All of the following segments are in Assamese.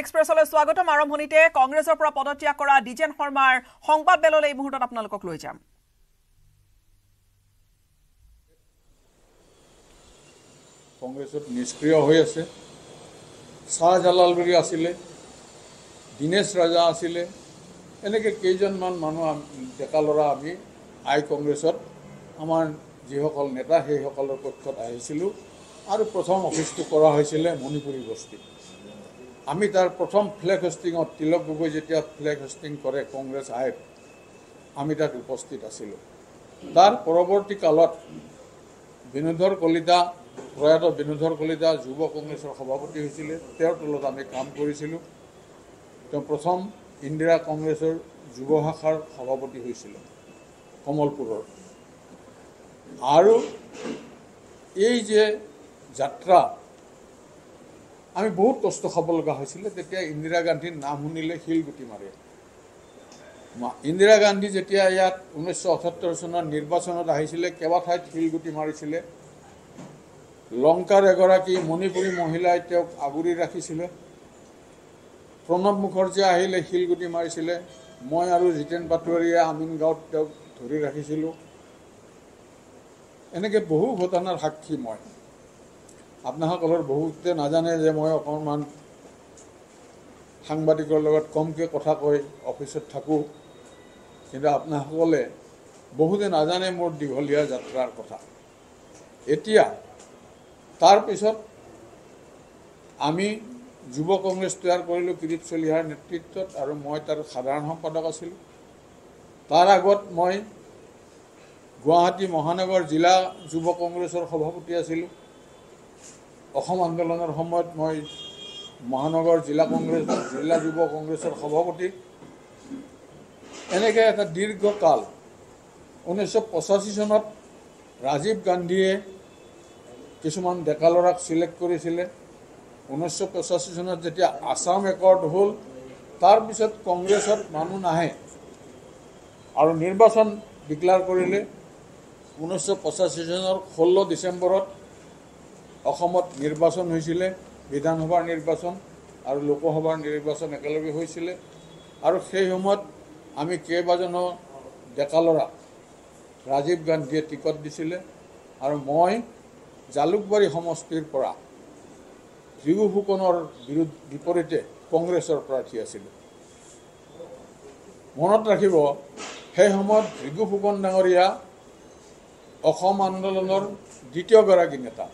এক্সপ্ৰেছলৈ স্বাগতম আৰম্ভণিতে কংগ্ৰেছৰ পৰা পদত্যাগ কৰা ডিজেন শৰ্মাৰ সংবাদ মেললৈ এই মুহূৰ্তত আপোনালোকক লৈ যাম কংগ্ৰেছত নিষ্ক্ৰিয় হৈ আছে শ্বাহ জালাল বুলি আছিলে দীনেশ ৰাজা আছিলে এনেকৈ কেইজনমান মানুহ ডেকা ল'ৰা আমি আই কংগ্ৰেছত আমাৰ যিসকল নেতা সেইসকলৰ পক্ষত আহিছিলোঁ আৰু প্ৰথম অফিচটো কৰা হৈছিলে মণিপুৰী বস্তিত আমি তাৰ প্ৰথম ফ্লেগ হোষ্টিঙত তিলক গগৈ যেতিয়া ফ্লেগ হোষ্টিং কৰে কংগ্ৰেছ আইব আমি তাত উপস্থিত আছিলোঁ তাৰ পৰৱৰ্তী কালত বিনোধৰ কলিতা প্ৰয়াত বিনোধৰ কলিতা যুৱ কংগ্ৰেছৰ সভাপতি হৈছিলে তেওঁৰ তলত আমি কাম কৰিছিলোঁ তেওঁ প্ৰথম ইন্দিৰা কংগ্ৰেছৰ যুৱ শাখাৰ সভাপতি হৈছিলে কমলপুৰৰ আৰু এই যে যাত্ৰা আমি বহুত কষ্ট খাব লগা হৈছিলে তেতিয়া ইন্দিৰা গান্ধীৰ নাম শুনিলে শিলগুটি মাৰে ইন্দিৰা গান্ধী যেতিয়া ইয়াত ঊনৈছশ সত্তৰ চনৰ নিৰ্বাচনত আহিছিলে কেইবা ঠাইত শিলগুটি মাৰিছিলে লংকাৰ এগৰাকী মণিপুৰী মহিলাই তেওঁক আগুৰি ৰাখিছিলে প্ৰণৱ মুখাৰ্জী আহিলে শিলগুটি মাৰিছিলে মই আৰু জিতেন পাটোৱাৰীয়ে আমিন গাঁৱত তেওঁক ধৰি ৰাখিছিলোঁ এনেকৈ বহু ঘটনাৰ সাক্ষী মই আপোনাসকলৰ বহুতে নাজানে যে মই অকণমান সাংবাদিকৰ লগত কমকৈ কথা কৈ অফিচত থাকোঁ কিন্তু আপোনাসকলে বহুতে নাজানে মোৰ দীঘলীয়া যাত্ৰাৰ কথা এতিয়া তাৰপিছত আমি যুৱ কংগ্ৰেছ তৈয়াৰ কৰিলোঁ কিৰীপ চলিহাৰ নেতৃত্বত আৰু মই তাৰ সাধাৰণ সম্পাদক আছিলোঁ তাৰ আগত মই গুৱাহাটী মহানগৰ জিলা যুৱ কংগ্ৰেছৰ সভাপতি আছিলোঁ অসম আন্দোলনৰ সময়ত মই মহানগৰ জিলা কংগ্ৰেছ জিলা যুৱ কংগ্ৰেছৰ সভাপতি এনেকৈ এটা দীৰ্ঘকাল ঊনৈছশ পঁচাশী চনত ৰাজীৱ গান্ধীয়ে কিছুমান ডেকা ল'ৰাক চিলেক্ট কৰিছিলে ঊনৈছশ পঁচাশী চনত যেতিয়া আছাম একৰ্ড হ'ল তাৰপিছত কংগ্ৰেছত মানুহ নাহে আৰু নিৰ্বাচন ডিক্লেয়াৰ কৰিলে ঊনৈছশ পঁচাশী চনৰ ষোল্ল ডিচেম্বৰত অসমত নিৰ্বাচন হৈছিলে বিধানসভাৰ নিৰ্বাচন আৰু লোকসভাৰ নিৰ্বাচন একেলগে হৈছিলে আৰু সেই সময়ত আমি কেইবাজনো ডেকা ল'ৰা ৰাজীৱ গান্ধীয়ে টিকট দিছিলে আৰু মই জালুকবাৰী সমষ্টিৰ পৰা যিবু ফুকনৰ বিৰুদ্ধ বিপৰীতে কংগ্ৰেছৰ প্ৰাৰ্থী আছিলোঁ মনত ৰাখিব সেই সময়ত ভৃগু ফুকন ডাঙৰীয়া অসম আন্দোলনৰ দ্বিতীয়গৰাকী নেতা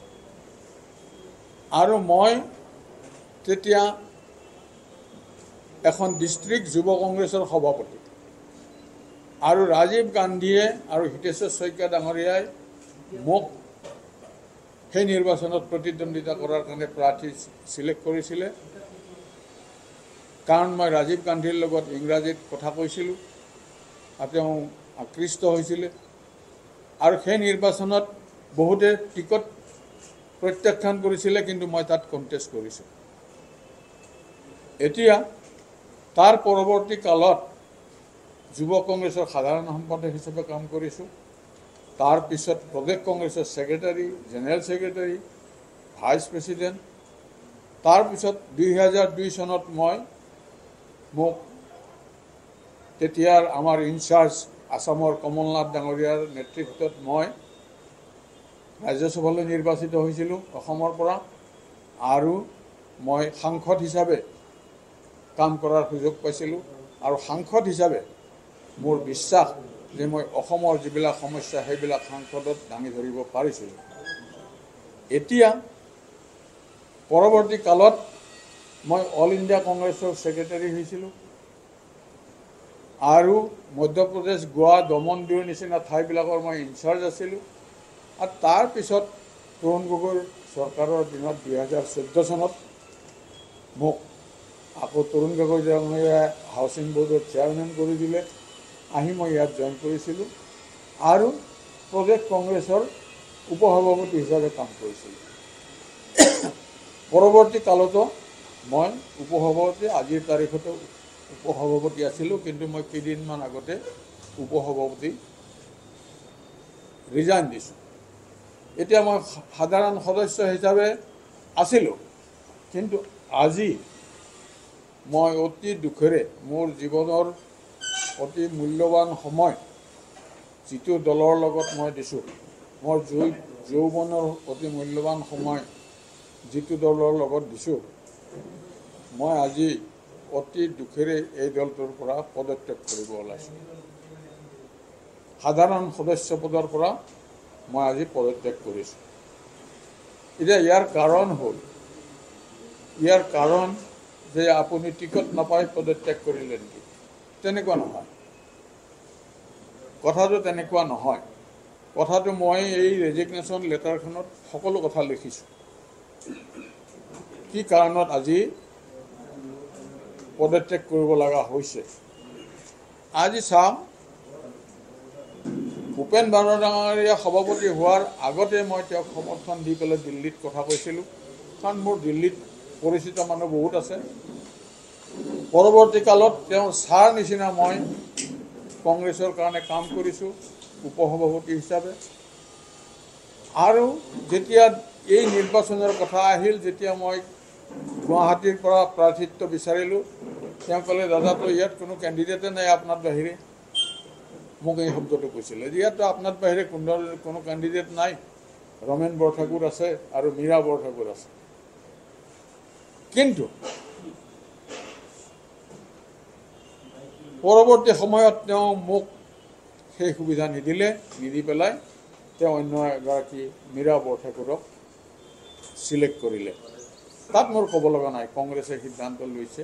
আৰু মই তেতিয়া এখন ডিষ্ট্ৰিক্ট যুৱ কংগ্ৰেছৰ সভাপতি আৰু ৰাজীৱ গান্ধীয়ে আৰু হিতেশ্বৰ শইকীয়া ডাঙৰীয়াই মোক সেই নিৰ্বাচনত প্ৰতিদ্বন্দ্বিতা কৰাৰ কাৰণে প্ৰাৰ্থী চিলেক্ট কৰিছিলে কাৰণ মই ৰাজীৱ গান্ধীৰ লগত ইংৰাজীত কথা কৈছিলোঁ আৰু তেওঁ আকৃষ্ট হৈছিলে আৰু সেই নিৰ্বাচনত বহুতে টিকট প্ৰত্যাখ্যান কৰিছিলে কিন্তু মই তাত কণ্টেষ্ট কৰিছোঁ এতিয়া তাৰ পৰৱৰ্তী কালত যুৱ কংগ্ৰেছৰ সাধাৰণ সম্পাদক হিচাপে কাম কৰিছোঁ তাৰপিছত প্ৰদেশ কংগ্ৰেছৰ secretary general secretary vice president তাৰপিছত দুহেজাৰ দুই চনত মই মোক তেতিয়াৰ আমাৰ ইনচাৰ্জ আছামৰ কমল নাথ ডাঙৰীয়াৰ নেতৃত্বত মই ৰাজ্যসভালৈ নিৰ্বাচিত হৈছিলোঁ অসমৰ পৰা আৰু মই সাংসদ হিচাপে কাম কৰাৰ সুযোগ পাইছিলোঁ আৰু সাংসদ হিচাপে মোৰ বিশ্বাস যে মই অসমৰ যিবিলাক সমস্যা সেইবিলাক সাংসদত দাঙি ধৰিব পাৰিছিলোঁ এতিয়া পৰৱৰ্তী কালত মই অল ইণ্ডিয়া কংগ্ৰেছৰ ছেক্ৰেটেৰী হৈছিলোঁ আৰু মধ্যপ্ৰদেশ গোৱা দমন দিয়ৰ নিচিনা ঠাইবিলাকৰ মই ইনচাৰ্জ আছিলোঁ আৰু তাৰপিছত তৰুণ গগৈ চৰকাৰৰ দিনত দুহেজাৰ চৈধ্য চনত মোক আকৌ তৰুণ গগৈ ডাঙৰীয়াই হাউচিং বৰ্ডত চেয়াৰমেন কৰি দিলে আহি মই ইয়াত জইন কৰিছিলোঁ আৰু প্ৰদেশ কংগ্ৰেছৰ উপসভাপতি হিচাপে কাম কৰিছিলোঁ পৰৱৰ্তী কালতো মই উপসভাপতি আজিৰ তাৰিখতো উপসভাপতি আছিলোঁ কিন্তু মই কেইদিনমান আগতে উপসভাপতি ৰিজাইন দিছোঁ এতিয়া মই সাধাৰণ সদস্য হিচাপে আছিলোঁ কিন্তু আজি মই অতি দুখেৰে মোৰ জীৱনৰ অতি মূল্যৱান সময় যিটো দলৰ লগত মই দিছোঁ মোৰ যৌ যৌৱনৰ অতি মূল্যৱান সময় যিটো দলৰ লগত দিছোঁ মই আজি অতি দুখেৰে এই দলটোৰ পৰা পদত্যাগ কৰিব ওলাইছোঁ সাধাৰণ সদস্য পদৰ পৰা মই আজি পদত্যাগ কৰিছোঁ এতিয়া ইয়াৰ কাৰণ হ'ল ইয়াৰ কাৰণ যে আপুনি টিকট নাপাই পদত্যাগ কৰিলে নেকি তেনেকুৱা নহয় কথাটো তেনেকুৱা নহয় কথাটো মই এই ৰেজিগনেশ্যন লেটাৰখনত সকলো কথা লিখিছোঁ কি কাৰণত আজি পদত্যাগ কৰিব লগা হৈছে আজি চাওঁ ভূপেন বাৰ ডাঙৰীয়া সভাপতি হোৱাৰ আগতে মই তেওঁক সমৰ্থন দি পেলাই দিল্লীত কথা কৈছিলোঁ কাৰণ মোৰ দিল্লীত পৰিচিত মানুহ বহুত আছে পৰৱৰ্তী কালত তেওঁ ছাৰ নিচিনা মই কংগ্ৰেছৰ কাৰণে কাম কৰিছোঁ উপসভাপতি হিচাপে আৰু যেতিয়া এই নিৰ্বাচনৰ কথা আহিল যেতিয়া মই গুৱাহাটীৰ পৰা প্ৰাৰ্থিত্ব বিচাৰিলোঁ তেওঁ ক'লে দাদাটো ইয়াত কোনো কেণ্ডিডেটে নাই আপোনাৰ বাহিৰে মোক এই শব্দটো কৈছিলে ইয়াতো আপোনাৰ বাহিৰে কোনো কোনো কেণ্ডিডেট নাই ৰমেন বৰঠাকুৰ আছে আৰু মীৰা বৰঠাকুৰ আছে কিন্তু পৰৱৰ্তী সময়ত তেওঁ মোক সেই সুবিধা নিদিলে নিদি পেলাই তেওঁ অন্য এগৰাকী মীৰা বৰঠাকুৰক ছিলেক্ট কৰিলে তাত মোৰ ক'ব লগা নাই কংগ্ৰেছে সিদ্ধান্ত লৈছে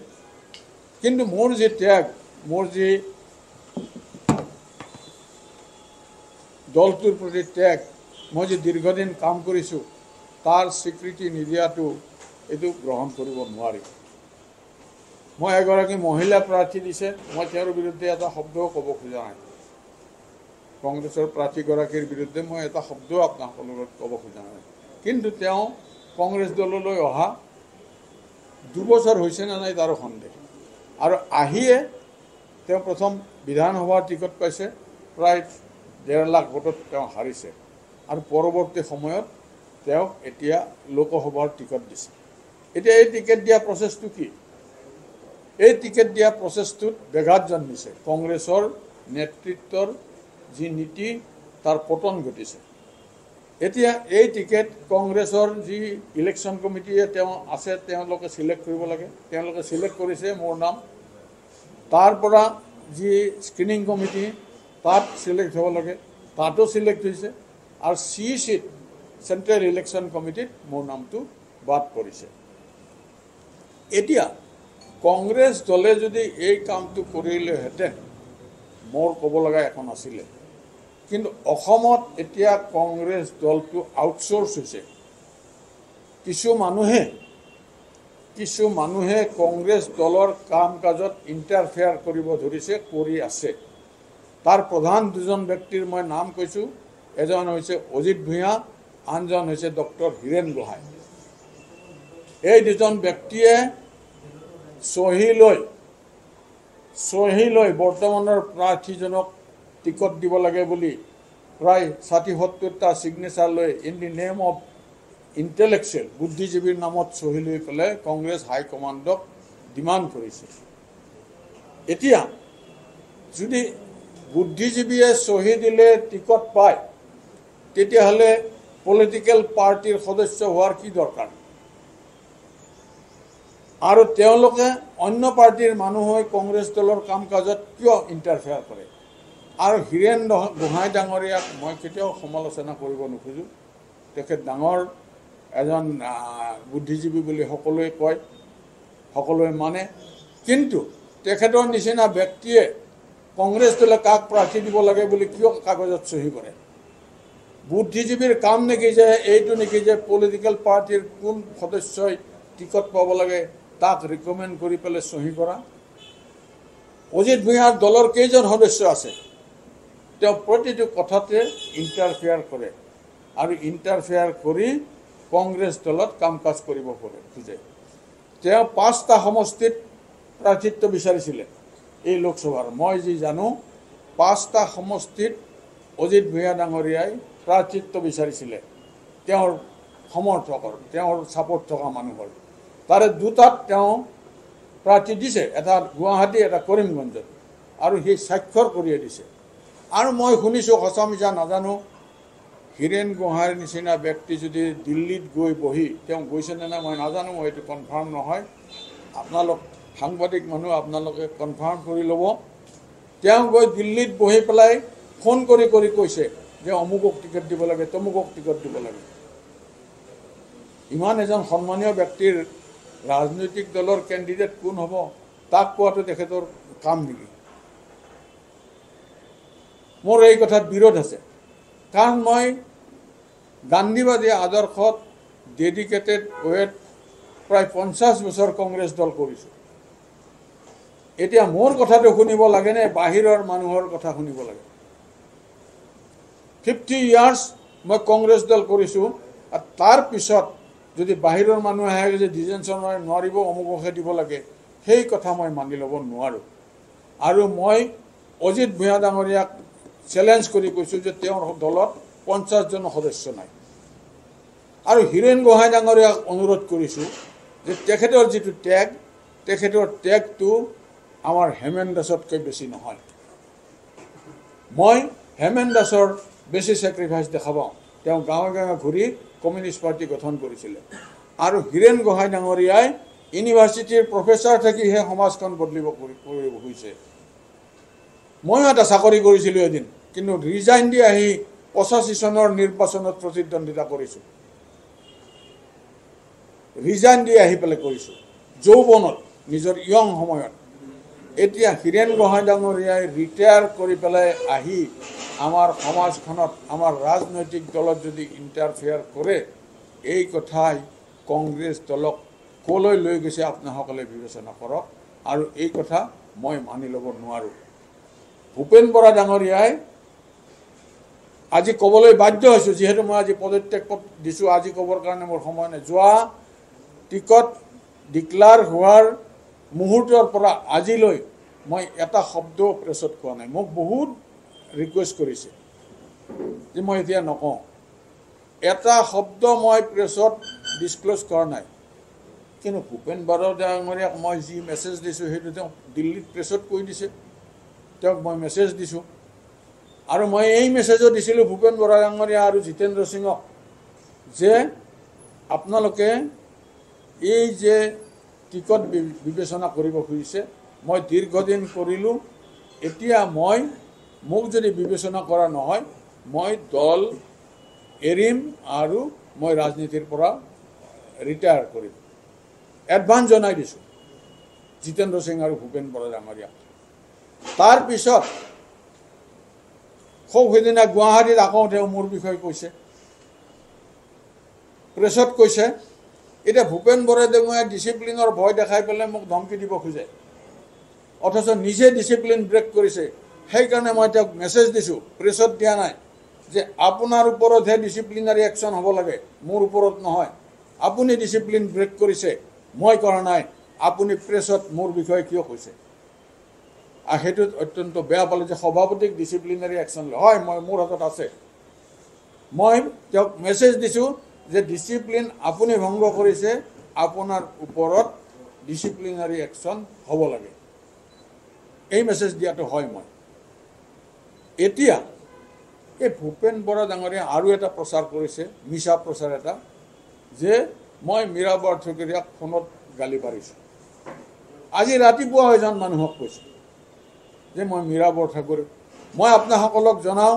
কিন্তু মোৰ যি ত্যাগ মোৰ যি দলটোৰ প্ৰতি ত্যাগ মই যি দীৰ্ঘদিন কাম কৰিছোঁ তাৰ স্বীকৃতি নিদিয়াটো এইটো গ্ৰহণ কৰিব নোৱাৰি মই এগৰাকী মহিলা প্ৰাৰ্থী দিছে মই তেওঁৰ বিৰুদ্ধে এটা শব্দও ক'ব খোজা নাই কংগ্ৰেছৰ প্ৰাৰ্থীগৰাকীৰ বিৰুদ্ধে মই এটা শব্দও আপোনাসকলৰ লগত ক'ব খোজা নাই কিন্তু তেওঁ কংগ্ৰেছ দললৈ অহা দুবছৰ হৈছে নে নাই তাৰো সন্দেহ আৰু আহিয়ে তেওঁ প্ৰথম বিধানসভাৰ টিকট পাইছে প্ৰায় ডেৰ লাখ ভোটত তেওঁ হাৰিছে আৰু পৰৱৰ্তী সময়ত তেওঁক এতিয়া লোকসভাৰ টিকট দিছে এতিয়া এই টিকেট দিয়া প্ৰচেছটো কি এই টিকেট দিয়া প্ৰচেছটোত বেঘাত জন্মিছে কংগ্ৰেছৰ নেতৃত্বৰ যি নীতি তাৰ পতন ঘটিছে এতিয়া এই টিকেট কংগ্ৰেছৰ যি ইলেকশ্যন কমিটিয়ে তেওঁ আছে তেওঁলোকে চিলেক্ট কৰিব লাগে তেওঁলোকে চিলেক্ট কৰিছে মোৰ নাম তাৰ পৰা যি স্ক্ৰিনিং কমিটি তাত চিলেক্ট হ'ব লাগে তাতো চিলেক্ট হৈছে আৰু চি চিত চেণ্ট্ৰেল ইলেকশ্যন কমিটিত মোৰ নামটো বাদ পৰিছে এতিয়া কংগ্ৰেছ দলে যদি এই কামটো কৰিলেহেঁতেন মোৰ ক'ব লগা এখন আছিলে কিন্তু অসমত এতিয়া কংগ্ৰেছ দলটো আউটচ'ৰ্চ হৈছে কিছু মানুহে কিছু মানুহে কংগ্ৰেছ দলৰ কাম কাজত ইণ্টাৰফেয়াৰ কৰিব ধৰিছে কৰি আছে তাৰ প্ৰধান দুজন ব্যক্তিৰ মই নাম কৈছোঁ এজন হৈছে অজিত ভূঞা আনজন হৈছে ডক্টৰ হীৰেণ গোহাঁই এই দুজন ব্যক্তিয়ে চহী লৈ চহী লৈ বৰ্তমানৰ প্ৰাৰ্থীজনক টিকট দিব লাগে বুলি প্ৰায় ষাঠি সত্তৰটা ছিগনেচাৰ লৈ in the name of intellectual বুদ্ধিজীৱীৰ নামত চহী লৈ পেলাই কংগ্ৰেছ হাইকমাণ্ডক ডিমাণ্ড কৰিছে এতিয়া যদি বুদ্ধিজীৱীয়ে চহী দিলে টিকট পায় তেতিয়াহ'লে পলিটিকেল পাৰ্টিৰ সদস্য হোৱাৰ কি দৰকাৰ আৰু তেওঁলোকে অন্য পাৰ্টিৰ মানুহে কংগ্ৰেছ দলৰ কাম কাজত কিয় ইণ্টাৰফেয়াৰ কৰে আৰু হীৰেণ গোহাঁই ডাঙৰীয়াক মই কেতিয়াও সমালোচনা কৰিব নোখোজোঁ তেখেত ডাঙৰ এজন বুদ্ধিজীৱী বুলি সকলোৱে কয় সকলোৱে মানে কিন্তু তেখেতৰ নিচিনা ব্যক্তিয়ে কংগ্ৰেছ দলে কাক প্ৰাৰ্থী দিব লাগে বুলি কিয় কাগজত চহী কৰে বুদ্ধিজীৱীৰ কাম নেকি যে এইটো নেকি যে পলিটিকেল পাৰ্টীৰ কোন সদস্যই টিকট পাব লাগে তাক ৰিকমেণ্ড কৰি পেলাই চহী কৰা অজিত ভূঞাৰ দলৰ কেইজন সদস্য আছে তেওঁ প্ৰতিটো কথাতে ইণ্টাৰফেয়াৰ কৰে আৰু ইণ্টাৰফেয়াৰ কৰি কংগ্ৰেছ দলত কাম কাজ কৰিব পাৰে খোজে তেওঁ পাঁচটা সমষ্টিত প্ৰাৰ্থিত্ব বিচাৰিছিলে এই লোকসভাৰ মই যি জানো পাঁচটা সমষ্টিত অজিত ভূঞা ডাঙৰীয়াই প্ৰাৰ্থিত্ব বিচাৰিছিলে তেওঁৰ সমৰ্থকৰ তেওঁৰ ছাপৰ্ট থকা মানুহৰ তাৰে দুটাত তেওঁ প্ৰাৰ্থী দিছে এটা গুৱাহাটী এটা কৰিমগঞ্জত আৰু সেই স্বাক্ষৰ কৰিয়ে দিছে আৰু মই শুনিছোঁ সঁচা মিছা নাজানো হীৰেণ গোহাঁইৰ নিচিনা ব্যক্তি যদি দিল্লীত গৈ বহি তেওঁ গৈছেনে নাই মই নাজানো মই এইটো কনফাৰ্ম নহয় আপোনালোক সাংবাদিক মানুহ আপোনালোকে কনফাৰ্ম কৰি ল'ব তেওঁ গৈ দিল্লীত বহি পেলাই ফোন কৰি কৰি কৈছে যে অমুকক টিকট দিব লাগে তমুকক টিকট দিব লাগে ইমান এজন সন্মানীয় ব্যক্তিৰ ৰাজনৈতিক দলৰ কেণ্ডিডেট কোন হ'ব তাক কোৱাটো তেখেতৰ কাম নেকি মোৰ এই কথাত বিৰোধ আছে কাৰণ মই গান্ধীবাদী আদৰ্শত ডেডিকেটেড ৱেট প্ৰায় পঞ্চাছ বছৰ কংগ্ৰেছ দল কৰিছোঁ এতিয়া মোৰ কথাটো শুনিব লাগেনে বাহিৰৰ মানুহৰ কথা শুনিব লাগে ফিফটি ইয়াৰ্ছ মই কংগ্ৰেছ দল কৰিছোঁ আৰু তাৰপিছত যদি বাহিৰৰ মানুহ আহে যে ডিজেনশ্যন নোৱাৰিব অমুকহে দিব লাগে সেই কথা মই মানি ল'ব নোৱাৰোঁ আৰু মই অজিত ভূঞা ডাঙৰীয়াক চেলেঞ্জ কৰি কৈছোঁ যে তেওঁৰ দলত পঞ্চাছজন সদস্য নাই আৰু হীৰেণ গোহাঁই ডাঙৰীয়াক অনুৰোধ কৰিছোঁ যে তেখেতৰ যিটো টেগ তেখেতৰ টেগটো আমাৰ হেমেন দাসতকৈ বেছি নহয় মই হেমেন দাসৰ বেছি চেক্ৰিফাইচ দেখা পাওঁ তেওঁ গাঁৱে গাঁৱে ঘূৰি কমিউনিষ্ট পাৰ্টি গঠন কৰিছিলে আৰু হীৰেণ গোহাঁই ডাঙৰীয়াই ইউনিভাৰ্চিটিৰ প্ৰফেচাৰ থাকিহে সমাজখন বদলিব হৈছে ময়ো এটা চাকৰি কৰিছিলোঁ এদিন কিন্তু ৰিজাইন দি আহি পঁচাশী চনৰ নিৰ্বাচনত প্ৰতিদ্বন্দ্বিতা কৰিছোঁ ৰিজাইন দি আহি পেলাই কৰিছোঁ যৌৱনত নিজৰ য়ং সময়ত এতিয়া হীৰেণ গোহাঁই ডাঙৰীয়াই ৰিটায়াৰ কৰি পেলাই আহি আমাৰ সমাজখনত আমাৰ ৰাজনৈতিক দলত যদি ইণ্টাৰফেয়াৰ কৰে এই কথাই কংগ্ৰেছ দলক ক'লৈ লৈ গৈছে আপোনাসকলে বিবেচনা কৰক আৰু এই কথা মই মানি ল'ব নোৱাৰোঁ ভূপেন বৰা ডাঙৰীয়াই আজি ক'বলৈ বাধ্য হৈছোঁ যিহেতু মই আজি পদত্যাগ দিছোঁ আজি ক'বৰ কাৰণে মোৰ সময় নাই যোৱা টিকট ডিক্লাৰ হোৱাৰ মুহূৰ্তৰ পৰা আজিলৈ মই এটা শব্দ প্ৰেছত কোৱা নাই মোক বহুত ৰিকুৱেষ্ট কৰিছে যে মই এতিয়া নকওঁ এটা শব্দ মই প্ৰেছত ডিছক্ল'জ কৰা নাই কিন্তু ভূপেন বৰা ডাঙৰীয়াক মই যি মেছেজ দিছোঁ সেইটো তেওঁ দিল্লীত প্ৰেছত কৈ দিছে তেওঁক মই মেছেজ দিছোঁ আৰু মই এই মেছেজো দিছিলোঁ ভূপেন বৰা ডাঙৰীয়া আৰু জিতেন্দ্ৰ সিঙক যে আপোনালোকে এই যে ব্যক্তিগত বিবেচনা কৰিব খুজিছে মই দীৰ্ঘদিন কৰিলোঁ এতিয়া মই মোক যদি বিবেচনা কৰা নহয় মই দল এৰিম আৰু মই ৰাজনীতিৰ পৰা ৰিটায়াৰ কৰিম এডভান্স জনাই দিছোঁ জিতেন্দ্ৰ সিং আৰু ভূপেন বৰা ডাঙৰীয়া তাৰপিছত খুব সেইদিনা গুৱাহাটীত আকৌ তেওঁ মোৰ বিষয়ে কৈছে প্ৰেছত কৈছে এতিয়া ভূপেন বৰাদেৱীয়ে ডিচিপ্লিনৰ ভয় দেখাই পেলাই মোক ধমকি দিব খোজে অথচ নিজে ডিচিপ্লিন ব্ৰেক কৰিছে সেইকাৰণে মই তেওঁক মেছেজ দিছোঁ প্ৰেছত দিয়া নাই যে আপোনাৰ ওপৰতহে ডিচিপ্লিনাৰী একশ্যন হ'ব লাগে মোৰ ওপৰত নহয় আপুনি ডিচিপ্লিন ব্ৰেক কৰিছে মই কৰা নাই আপুনি প্ৰেছত মোৰ বিষয়ে কিয় কৈছে আৰু সেইটোত অত্যন্ত বেয়া পালোঁ যে সভাপতিক ডিচিপ্লিনাৰী একশ্যন লয় হয় মই মোৰ হাতত আছে মই তেওঁক মেছেজ দিছোঁ যে ডিচিপ্লিন আপুনি ভংগ কৰিছে আপোনাৰ ওপৰত ডিচিপ্লিনাৰী একশ্যন হ'ব লাগে এই মেছেজ দিয়াটো হয় মই এতিয়া এই ভূপেন বৰা ডাঙৰীয়া আৰু এটা প্ৰচাৰ কৰিছে মিছা প্ৰচাৰ এটা যে মই মীৰা বৰঠকীয়াক ফোনত গালি পাৰিছোঁ আজি ৰাতিপুৱা এজন মানুহক কৈছোঁ যে মই মীৰা বৰঠাকুৰ মই আপোনাসকলক জনাওঁ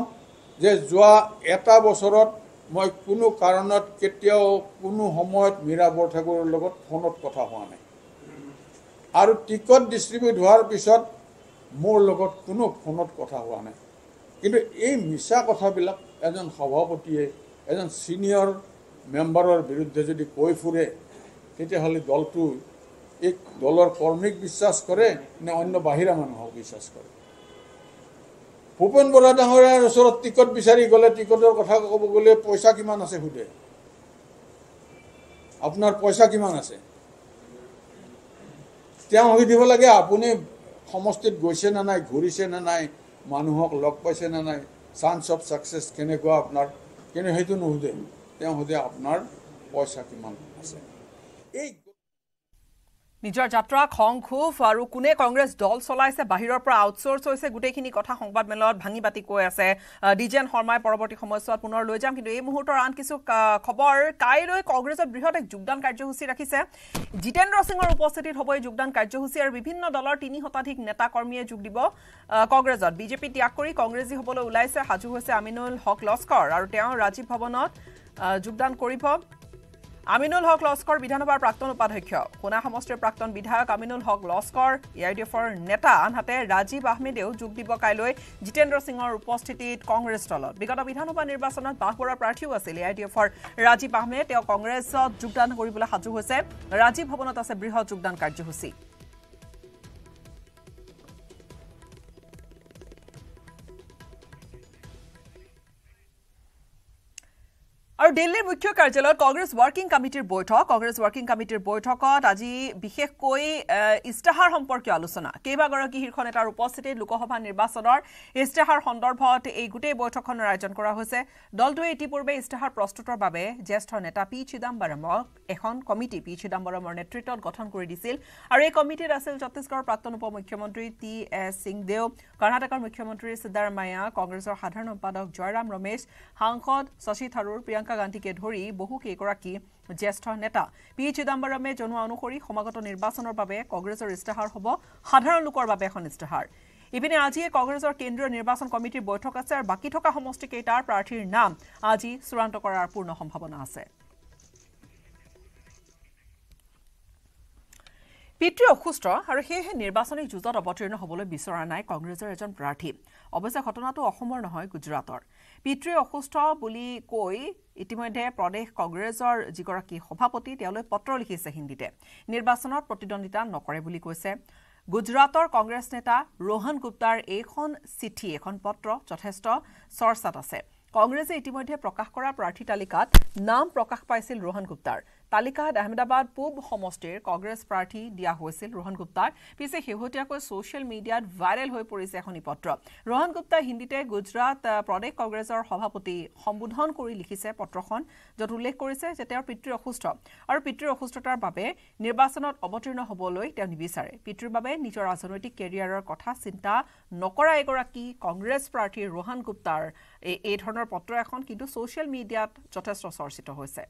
যে যোৱা এটা বছৰত মই কোনো কাৰণত কেতিয়াও কোনো সময়ত মীৰা বৰঠাকুৰৰ লগত ফোনত কথা হোৱা নাই আৰু টিকট ডিষ্ট্ৰিবিউট হোৱাৰ পিছত মোৰ লগত কোনো ফোনত কথা হোৱা নাই কিন্তু এই মিছা কথাবিলাক এজন সভাপতিয়ে এজন ছিনিয়ৰ মেম্বাৰৰ বিৰুদ্ধে যদি কৈ ফুৰে তেতিয়াহ'লে দলটো এই দলৰ কৰ্মীক বিশ্বাস কৰে নে অন্য বাহিৰা মানুহক বিশ্বাস কৰে ভূপেন বৰা ডাঙৰীয়াৰ ওচৰত টিকট বিচাৰি গ'লে টিকটৰ কথা ক'ব গ'লে পইচা কিমান আছে সুধে আপোনাৰ পইচা কিমান আছে তেওঁ সুধিব লাগে আপুনি সমষ্টিত গৈছে নে নাই ঘূৰিছে নে নাই মানুহক লগ পাইছে নে নাই চান্স অফ ছাকচেছ কেনেকুৱা আপোনাৰ কিন্তু সেইটো নুসুধে তেওঁ সোধে আপোনাৰ পইচা কিমান আছে এই নিজৰ যাত্ৰা খং ক্ষোভ আৰু কোনে কংগ্ৰেছ দল চলাইছে বাহিৰৰ পৰা আউটচৰ্চ হৈছে গোটেইখিনি কথা সংবাদমেলত ভাঙি পাতি কৈ আছে ডি জেন শৰ্মাই পৰৱৰ্তী সময়ছোৱাত পুনৰ লৈ যাম কিন্তু এই মুহূৰ্তৰ আন কিছু খবৰ কাইলৈ কংগ্ৰেছত বৃহৎ এক যোগদান কাৰ্যসূচী ৰাখিছে জিতেন্দ্ৰ সিঙৰ উপস্থিতিত হ'ব এই যোগদান কাৰ্যসূচী আৰু বিভিন্ন দলৰ তিনি শতাধিক নেতা কৰ্মীয়ে যোগ দিব কংগ্ৰেছত বিজেপি ত্যাগ কৰি কংগ্ৰেছী হ'বলৈ ওলাইছে সাজু হৈছে আমিনুল হক লস্কৰ আৰু তেওঁ ৰাজীৱ ভৱনত যোগদান কৰিব আমিনুল হক লস্কৰ বিধানসভাৰ প্ৰাক্তন উপাধ্যক্ষ সোণা সমষ্টিৰ প্ৰাক্তন বিধায়ক Aminul Haque Laskar A I D এফৰ নেতা আনহাতে ৰাজীৱ আহমেদেও যোগ দিব কাইলৈ জিতেন্দ্ৰ সিঙৰ উপস্থিতিত কংগ্ৰেছ দলত বিগত বিধানসভা নিৰ্বাচনত বাঁহপুৰৰ প্ৰাৰ্থীও আছিল এ আই ডি এফৰ ৰাজীৱ আহমেদ তেওঁ কংগ্ৰেছত যোগদান কৰিবলৈ সাজু হৈছে ৰাজীৱ ভৱনত আছে বৃহৎ যোগদান কাৰ্যসূচী আৰু দিল্লীৰ মুখ্য কাৰ্যালয়ত কংগ্ৰেছ ৱৰ্কিং কমিটিৰ বৈঠক কংগ্ৰেছ ৱৰ্কিং কমিটিৰ বৈঠকত আজি বিশেষকৈ ইস্তাহাৰ সম্পৰ্কীয় আলোচনা কেইবাগৰাকী শীৰ্ষ নেতাৰ উপস্থিতিত লোকসভা নিৰ্বাচনৰ ইস্তাহাৰ সন্দৰ্ভত এই গোটেই বৈঠকখনৰ আয়োজন কৰা হৈছে দলটোৱে ইতিপূৰ্বে ইস্তাহাৰ প্ৰস্তুতৰ বাবে জ্যেষ্ঠ নেতা পি চিদাম্বৰমক এখন কমিটি পি চিদাম্বৰমৰ নেতৃত্বত গঠন কৰি দিছিল আৰু এই কমিটিত আছিল ছত্তিশগড়ৰ প্ৰাক্তন উপ মুখ্যমন্ত্ৰী টি এছ সিংদেও কৰ্ণাটকৰ মুখ্যমন্ত্ৰী চিদ্দাৰমায়া কংগ্ৰেছৰ সাধাৰণ সম্পাদক জয়ৰাম ৰমেশ সাংসদ শশী থাৰুৰ প্ৰিয়ংকা প্ৰিয়ংকা গান্ধীকে ধৰি বহুকেইগৰাকী জ্যেষ্ঠ নেতা পি চিদাম্বৰমে জনোৱা অনুসৰি সমাগত নিৰ্বাচনৰ বাবে কংগ্ৰেছৰ ইস্তাহাৰ হ'ব সাধাৰণ লোকৰ বাবে এখন ইস্তাহাৰ ইপিনে আজিয়ে কংগ্ৰেছৰ কেন্দ্ৰীয় নিৰ্বাচন কমিটিৰ বৈঠক আছে আৰু বাকী থকা সমষ্টিকেইটাৰ প্ৰাৰ্থীৰ নাম আজি চূড়ান্ত কৰাৰ পূৰ্ণ সম্ভাৱনা আছে পিতৃ অসুস্থ আৰু সেয়েহে নিৰ্বাচনী যুঁজত অৱতীৰ্ণ হ'বলৈ বিচৰা নাই কংগ্ৰেছৰ এজন প্ৰাৰ্থী অৱশ্যে ঘটনাটো অসমৰ নহয় গুজৰাটৰ পিতৃ অসুস্থ বুলি কৈ ইতিমধ্যে প্ৰদেশ কংগ্ৰেছৰ যিগৰাকী সভাপতি তেওঁলৈ পত্ৰ লিখিছে হিন্দীতে নিৰ্বাচনত প্ৰতিদ্বন্দ্বিতা নকৰে বুলি কৈছে গুজৰাটৰ কংগ্ৰেছ নেতা ৰোহন গুপ্তাৰ এইখন চিঠি এখন পত্ৰ যথেষ্ট চৰ্চাত আছে কংগ্ৰেছে ইতিমধ্যে প্ৰকাশ কৰা প্ৰাৰ্থী তালিকাত নাম প্ৰকাশ পাইছিল ৰোহন গুপ্তাৰ তালিকাত আহমেদাবাদ পূব সমষ্টিৰ কংগ্ৰেছ প্ৰাৰ্থী দিয়া হৈছিল ৰোহন গুপ্তাৰ পিছে শেহতীয়াকৈ ছচিয়েল মিডিয়াত ভাইৰেল হৈ পৰিছে এখনি পত্ৰ ৰোহন গুপ্তাই হিন্দীতে গুজৰাট প্ৰদেশ কংগ্ৰেছৰ সভাপতি সম্বোধন কৰি লিখিছে পত্ৰখন য'ত উল্লেখ কৰিছে যে তেওঁৰ পিতৃ অসুস্থ আৰু পিতৃৰ অসুস্থতাৰ বাবে নিৰ্বাচনত অৱতীৰ্ণ হ'বলৈ তেওঁ নিবিচাৰে পিতৃৰ বাবে নিজৰ ৰাজনৈতিক কেৰিয়াৰৰ কথা চিন্তা নকৰা এগৰাকী কংগ্ৰেছ প্ৰাৰ্থী ৰোহন গুপ্তাৰ এই ধৰণৰ পত্ৰ এখন কিন্তু ছচিয়েল মিডিয়াত যথেষ্ট চৰ্চিত হৈছে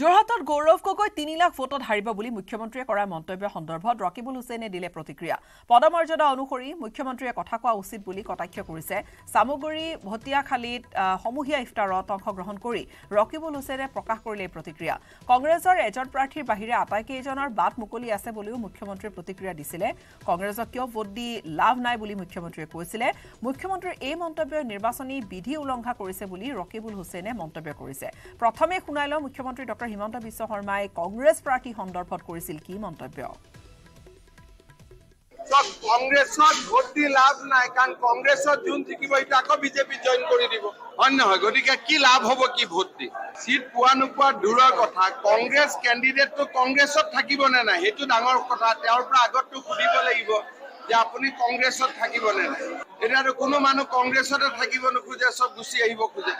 যোৰহাটত গৌৰৱ গগৈ তিনি লাখ ভোটত হাৰিব বুলি মুখ্যমন্ত্ৰীয়ে কৰা মন্তব্য সন্দৰ্ভত ৰকিবুল হুছেইনে দিলে প্ৰতিক্ৰিয়া পদমৰ্যাদা অনুসৰি মুখ্যমন্ত্ৰীয়ে কথা কোৱা উচিত বুলি কটাক্ষ কৰিছে চামগুৰি ভটীয়াখালীত সমূহীয়া ইফতাৰত অংশগ্ৰহণ কৰি ৰকিবুল হুছেইনে প্ৰকাশ কৰিলে এই প্ৰতিক্ৰিয়া কংগ্ৰেছৰ এজন প্ৰাৰ্থীৰ বাহিৰে আটাইকেইজনৰ বাট মুকলি আছে বুলিও মুখ্যমন্ত্ৰীয়ে প্ৰতিক্ৰিয়া দিছিলে কংগ্ৰেছক কিয় ভোট দি লাভ নাই বুলি মুখ্যমন্ত্ৰীয়ে কৈছিলে মুখ্যমন্ত্ৰীৰ এই মন্তব্যই নিৰ্বাচনী বিধি উলংঘা কৰিছে বুলি ৰকিবুল হুছেইনে মন্তব্য কৰিছে প্ৰথমে শুনাই লওঁ মুখ্যমন্ত্ৰী ডক্টৰ হিমন্ত বিশ্ব শৰ্মাই কংগ্ৰেছ প্ৰাৰ্থী সন্দৰ্ভত কৰিছিল কি মন্তব্য কংগ্ৰেছত ভোট দি লাভ নাই কাৰণ কংগ্ৰেছত যোন জিকিব এতিয়া আকৌ বিজেপি জইন কৰি দিব হয় নহয় গতিকে কি লাভ হ'ব কি ভোট দি চিট পোৱা নোপোৱা দূৰৰ কথা কংগ্ৰেছ কেণ্ডিডেটটো কংগ্ৰেছত থাকিব নে নাই সেইটো ডাঙৰ কথা তেওঁৰ পৰা আগতটো সুধিব লাগিব যে আপুনি কংগ্ৰেছত থাকিব নে নাই এতিয়াতো কোনো মানুহ কংগ্ৰেছতে থাকিব নোখোজে চব গুচি আহিব খোজে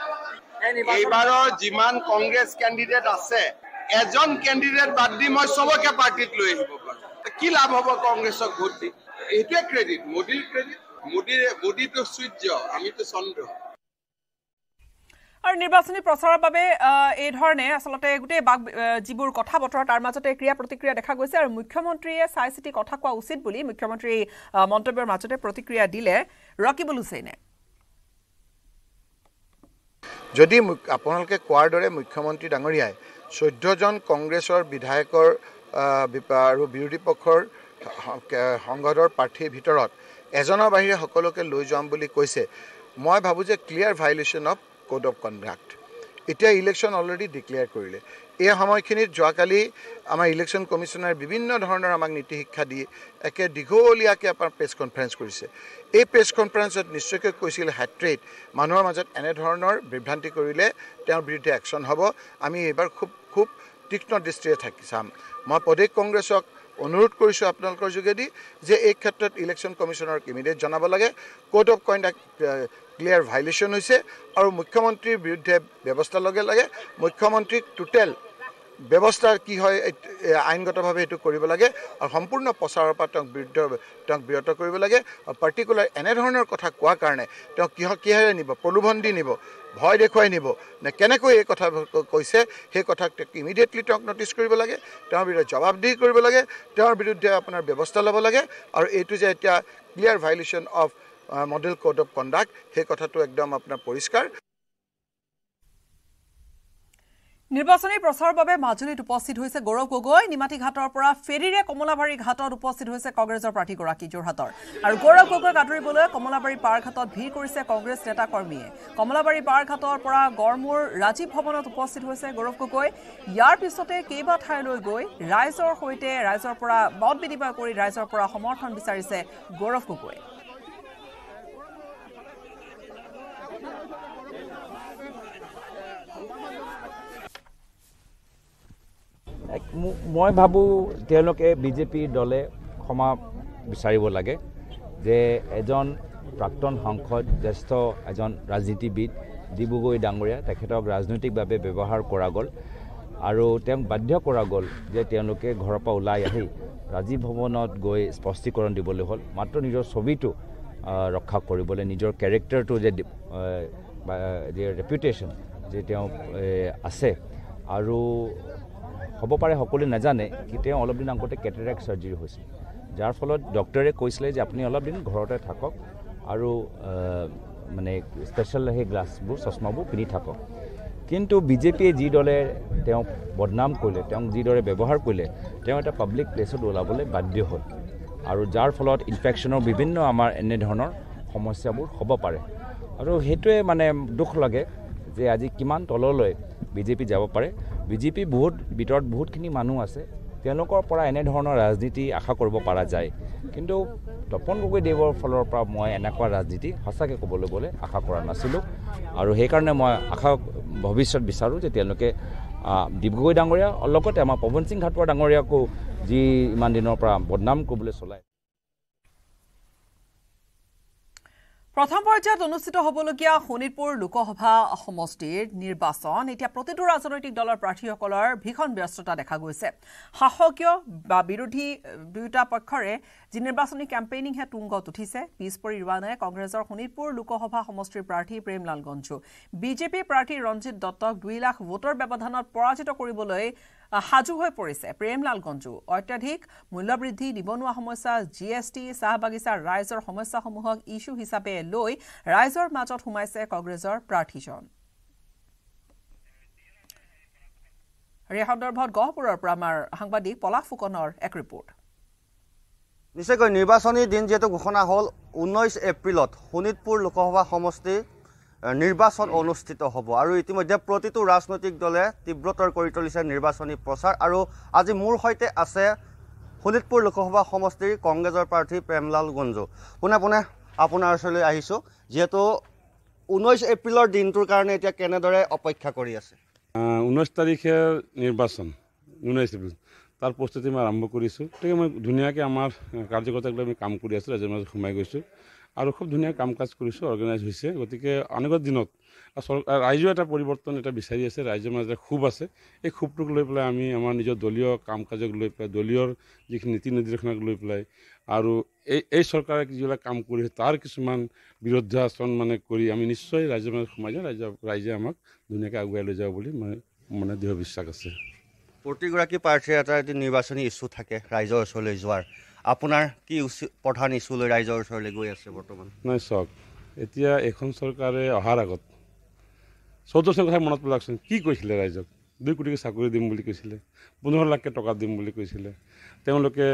এইবাৰৰ যিমান কংগ্ৰেছ কেণ্ডিডেট আছে এজন কেণ্ডিডেট আৰু নিৰ্বাচনী প্ৰচাৰৰ বাবে এইধৰণে আচলতে গোটেই যিবোৰ কথা বতৰা তাৰ মাজতে ক্ৰিয়া প্ৰতিক্ৰিয়া দেখা গৈছে আৰু মুখ্যমন্ত্ৰীয়ে চাই চিতি কথা কোৱা উচিত বুলি মুখ্যমন্ত্ৰীৰ মন্তব্যৰ মাজতে প্ৰতিক্ৰিয়া দিলে ৰকিবুল যদি আপোনালোকে কোৱাৰ দৰে মুখ্যমন্ত্ৰী ডাঙৰীয়াই চৈধ্যজন কংগ্ৰেছৰ বিধায়কৰ আৰু বিৰোধী পক্ষৰ সংসদৰ প্ৰাৰ্থীৰ ভিতৰত এজনৰ বাহিৰে সকলোকে লৈ যাম বুলি কৈছে মই ভাবোঁ যে clear violation of code of conduct এতিয়া ইলেকশ্যন অলৰেডি ডিক্লেয়াৰ কৰিলে এই সময়খিনিত যোৱাকালি আমাৰ ইলেকশ্যন কমিশ্যনাৰে বিভিন্ন ধৰণৰ আমাক নীতি শিক্ষা দি একে দীঘলীয়াকৈ আমাৰ প্ৰেছ কনফাৰেঞ্চ কৰিছে এই প্ৰেছ কনফাৰেঞ্চত নিশ্চয়কৈ কৈছিল হেট্ৰেট মানুহৰ মাজত এনেধৰণৰ বিভ্ৰান্তি কৰিলে তেওঁৰ বিৰুদ্ধে একশ্যন হ'ব আমি এইবাৰ খুব খুব তীক্ষ্ণ দৃষ্টিৰে থাকি চাম মই প্ৰদেশ কংগ্ৰেছক অনুৰোধ কৰিছোঁ আপোনালোকৰ যোগেদি যে এই ক্ষেত্ৰত ইলেকশ্যন কমিশ্যনক ইমিডিয়েট জনাব লাগে code of conduct clear violation হৈছে আৰু মুখ্যমন্ত্ৰীৰ বিৰুদ্ধে ব্যৱস্থা ল'ব লাগে মুখ্যমন্ত্ৰীক টোটেল ব্যৱস্থা কি হয় আইনগতভাৱে সেইটো কৰিব লাগে আৰু সম্পূৰ্ণ প্ৰচাৰৰ পৰা তেওঁক বিৰুদ্ধ তেওঁক বিৰত কৰিব লাগে আৰু পাৰ্টিকুলাৰ এনেধৰণৰ কথা কোৱাৰ কাৰণে তেওঁক কিহ কিহেৰে নিব প্ৰলোভন দি নিব ভয় দেখুৱাই নিব নে কেনেকৈ এই কথা কৈছে সেই কথাক তেওঁক ইমিডিয়েটলি তেওঁক ন'টিছ কৰিব লাগে তেওঁৰ বিৰুদ্ধে জবাবদিহি কৰিব লাগে তেওঁৰ বিৰুদ্ধে আপোনাৰ ব্যৱস্থা ল'ব লাগে আৰু এইটো যে এতিয়া clear violation of model code of conduct সেই কথাটো একদম আপোনাৰ পৰিষ্কাৰ নিৰ্বাচনী প্ৰচাৰৰ বাবে মাজুলীত উপস্থিত হৈছে গৌৰৱ গগৈ ঘাটৰ পৰা ফেৰীৰে কমলাবাৰী ঘাটত উপস্থিত হৈছে কংগ্ৰেছৰ প্ৰাৰ্থীগৰাকী যোৰহাটৰ আৰু গৌৰৱ গগৈক আঁতৰিবলৈ কমলাবাৰী পাৰঘাটত ভিৰ কৰিছে কংগ্ৰেছ নেতা কৰ্মীয়ে কমলাবাৰী ঘাটৰ পৰা গড়মূৰ ৰাজীৱ ভৱনত উপস্থিত হৈছে গৌৰৱ গগৈ ইয়াৰ পিছতে কেইবা ঠাইলৈ গৈ ৰাইজৰ সৈতে ৰাইজৰ পৰা মত বিনিময় কৰি ৰাইজৰ পৰা সমৰ্থন বিচাৰিছে গৌৰৱ গগৈয়ে মই ভাবোঁ তেওঁলোকে বিজেপি দলে ক্ষমা বিচাৰিব লাগে যে এজন প্ৰাক্তন সাংসদ জ্যেষ্ঠ এজন ৰাজনীতিবিদ ডিব্ৰুগড় ডাঙৰীয়া তেখেতক ৰাজনৈতিকভাৱে ব্যৱহাৰ কৰা গ'ল আৰু তেওঁক বাধ্য কৰা গ'ল যে তেওঁলোকে ঘৰৰ পৰা ওলাই আহি ৰাজীৱ ভৱনত গৈ স্পষ্টীকৰণ দিবলৈ হ'ল মাত্ৰ নিজৰ ছবিটো ৰক্ষা কৰিবলৈ নিজৰ কেৰেক্টাৰটো যে ৰেপুটেশ্যন যে তেওঁ আছে আৰু হ'ব পাৰে সকলোৱে নাজানে কি তেওঁ অলপ দিন আগতে কেটেৰেক চাৰ্জাৰি হৈছিল যাৰ ফলত ডক্টৰে কৈছিলে যে আপুনি অলপ দিন ঘৰতে থাকক আৰু মানে স্পেচিয়েল সেই গ্লাছবোৰ চশমাবোৰ পিন্ধি থাকক কিন্তু বিজেপিয়ে যিদৰে তেওঁক বদনাম কৰিলে তেওঁক যিদৰে ব্যৱহাৰ কৰিলে তেওঁ এটা পাব্লিক প্লেচত ওলাবলৈ বাধ্য হ'ল আৰু যাৰ ফলত ইনফেকশ্যনৰ বিভিন্ন আমাৰ এনেধৰণৰ সমস্যাবোৰ হ'ব পাৰে আৰু সেইটোৱে মানে দুখ লাগে যে আজি কিমান তললৈ বিজেপি যাব পাৰে বিজেপি বহুত ভিতৰত বহুতখিনি মানুহ আছে তেওঁলোকৰ পৰা এনেধৰণৰ ৰাজনীতি আশা কৰিব পৰা যায় কিন্তু তপন গগৈদেৱৰ ফালৰ পৰা মই এনেকুৱা ৰাজনীতি সঁচাকৈ ক'বলৈ গ'লে আশা কৰা নাছিলোঁ আৰু সেইকাৰণে মই আশা ভৱিষ্যত বিচাৰোঁ যে তেওঁলোকে ডিব্ৰুগড় ডাঙৰীয়া লগতে আমাৰ পৱন সিং ঘাটোৱাৰ ডাঙৰীয়াকো যি ইমান দিনৰ পৰা বদনাম কৰিবলৈ চলায় প্ৰথম পৰ্যায়ত অনুষ্ঠিত হ'বলগীয়া শোণিতপুৰ লোকসভা সমষ্টিৰ নিৰ্বাচন এতিয়া প্ৰতিটো ৰাজনৈতিক দলৰ প্ৰাৰ্থীসকলৰ ভীষণ ব্যস্ততা দেখা গৈছে শাসকীয় বা বিৰোধী দুয়োটা পক্ষৰে যি নিৰ্বাচনী কেম্পেইনিংহে তুংগত উঠিছে পিছ পৰি ৰোৱা নাই কংগ্ৰেছৰ শোণিতপুৰ লোকসভা সমষ্টিৰ প্ৰাৰ্থী প্ৰেমলাল গঞ্জু বিজেপিৰ প্ৰাৰ্থী ৰঞ্জিত দত্তক দুই লাখ ভোটৰ ব্যৱধানত পৰাজিত কৰিবলৈ সাজু হৈ পৰিছে প্ৰেমলালগঞ্জো অত্যাধিক মূল্যবৃদ্ধি নিবনুৱা সমস্যা জি এছ টি চাহ বাগিচাৰ ৰাইজৰ সমস্যাসমূহক ইছ্যু হিচাপে লৈ ৰাইজৰ মাজত সোমাইছে কংগ্ৰেছৰ প্ৰাৰ্থীজন এই সন্দৰ্ভত গহপুৰৰ পৰা আমাৰ সাংবাদিক পলাশ ফুকনৰ এক ৰিপৰ্ট নিশ্চয়কৈ নিৰ্বাচনী দিন যিহেতু ঘোষণা হ'ল ঊনৈছ এপ্ৰিলত শোণিতপুৰ লোকসভা সমষ্টিৰ নিৰ্বাচন অনুষ্ঠিত হ'ব আৰু ইতিমধ্যে প্ৰতিটো ৰাজনৈতিক দলে তীব্ৰতৰ কৰি তুলিছে নিৰ্বাচনী প্ৰচাৰ আৰু আজি মোৰ সৈতে আছে শোণিতপুৰ লোকসভা সমষ্টিৰ কংগ্ৰেছৰ প্ৰাৰ্থী প্ৰেমলাল গঞ্জু পোনে পোনে আপোনাৰ ওচৰলৈ আহিছোঁ যিহেতু ঊনৈছ এপ্ৰিলৰ দিনটোৰ কাৰণে এতিয়া কেনেদৰে অপেক্ষা কৰি আছে ঊনৈছ তাৰিখে নিৰ্বাচন ঊনৈছ এপ্ৰিল তাৰ প্ৰস্তুতি মই আৰম্ভ কৰিছোঁ গতিকে মই ধুনীয়াকৈ আমাৰ কাৰ্যকৰ্তাক লৈ আমি কাম কৰি আছোঁ ৰাজ্যৰ মাজত সোমাই গৈছোঁ আৰু খুব ধুনীয়া কাম কাজ কৰিছোঁ অৰ্গেনাইজ হৈছে গতিকে অনাগত দিনত চৰকাৰ ৰাইজেও এটা পৰিৱৰ্তন এটা বিচাৰি আছে ৰাইজৰ মাজতে খুব আছে এই ক্ষোভটোক লৈ পেলাই আমি আমাৰ নিজৰ দলীয় কাম কাজক লৈ পেলাই দলীয়ৰ যিখিনি নীতি নিৰ্দেশনাক লৈ পেলাই আৰু এই এই চৰকাৰে যিবিলাক কাম কৰিছে তাৰ কিছুমান বিৰুদ্ধাচৰণ মানে কৰি আমি নিশ্চয় ৰাইজৰ মাজত সোমাই যাওঁ ৰাইজ ৰাইজে আমাক ধুনীয়াকৈ আগুৱাই লৈ যাব বুলি মই মানে দৃঢ় বিশ্বাস আছে প্ৰতিগৰাকী প্ৰাৰ্থীৰ এটা এটি নিৰ্বাচনী ইছ্যু থাকে ৰাইজৰ ওচৰলৈ যোৱাৰ আপোনাৰ কি প্ৰধান ইছ্যু লৈ ৰাইজৰ ওচৰলৈ গৈ আছে বৰ্তমান নাই চাওক এতিয়া এইখন চৰকাৰে অহাৰ আগত চৈধ্য চনৰ কথা মনত পেলাওকচোন কি কৈছিলে ৰাইজক দুই কোটিকৈ চাকৰি দিম বুলি কৈছিলে পোন্ধৰ লাখকৈ টকা দিম বুলি কৈছিলে তেওঁলোকে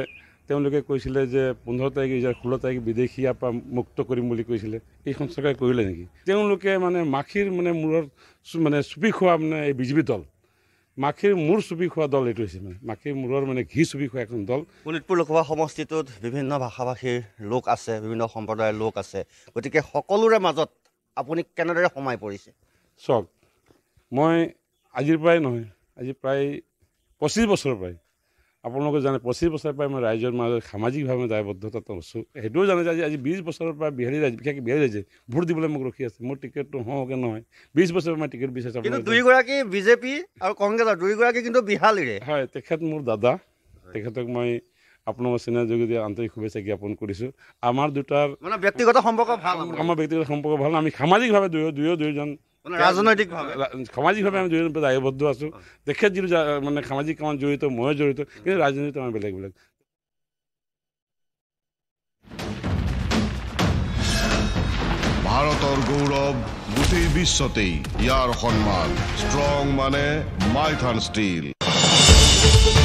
তেওঁলোকে কৈছিলে যে পোন্ধৰ তাৰিখে ইয়াৰ ষোল্ল তাৰিখে বিদেশীয়াৰ পৰা মুক্ত কৰিম বুলি কৈছিলে এইখন চৰকাৰে কৰিলে নেকি তেওঁলোকে মানে মাখিৰ মানে মূৰত মানে চুপি খোৱা মানে এই বিজেপি দল মাখিৰ মূৰ চুবি খোৱা দল এইটো হৈছে মানে মাখিৰ মূৰৰ মানে ঘি চুপি খোৱা এখন দল শোণিতপুৰ লোকসভা সমষ্টিটোত বিভিন্ন ভাষা ভাষীৰ লোক আছে বিভিন্ন সম্প্ৰদায়ৰ লোক আছে গতিকে সকলোৰে মাজত আপুনি কেনেদৰে সোমাই পৰিছে চাওক মই আজিৰ পৰাই নহয় আজি প্ৰায় পঁচিছ বছৰ পৰাই আপোনালোকে জানে পঁচিছ বছৰৰ পৰাই মই ৰাইজৰ মাজত সামাজিকভাৱে দায়বদ্ধতাত আছোঁ সেইটোও জানে যে আজি আজি বিছ বছৰৰ পৰা বিহাৰী ৰাইজ বিশেষকৈ বিহাৰী ৰাইজে ভোট দিবলৈ মোক ৰখি আছে মোৰ টিকেটটো হওঁকে নহয় বিছ বছৰৰ পৰা মই টিকেট বিচাৰিছোঁ কিন্তু দুইগৰাকী বিজেপি আৰু কংগ্ৰেছৰ দুইগৰাকী কিন্তু বিহালীৰে হয় তেখেত মোৰ দাদা তেখেতক মই আপোনালোকৰ চেনেল যোগেদি আন্তৰিক শুভেচ্ছা জ্ঞাপন কৰিছোঁ আমাৰ দুটাৰ মানে ব্যক্তিগত সম্পৰ্ক ভাল আমাৰ ব্যক্তিগত সম্পৰ্ক ভাল আমি সামাজিকভাৱে দুয়ো দুয়ো দুয়োজন সামাজিকভাৱে আমি জড়িত দায়বদ্ধ আছোঁ তেখেত যিটো মানে সামাজিক কামত জড়িত ময়ো জড়িত কিন্তু ৰাজনীতিত আমাৰ বেলেগ বেলেগ ভাৰতৰ গৌৰৱ গোটেই বিশ্বতেই ইয়াৰ সন্মান ষ্ট্ৰং মানে মাইথান ষ্টীল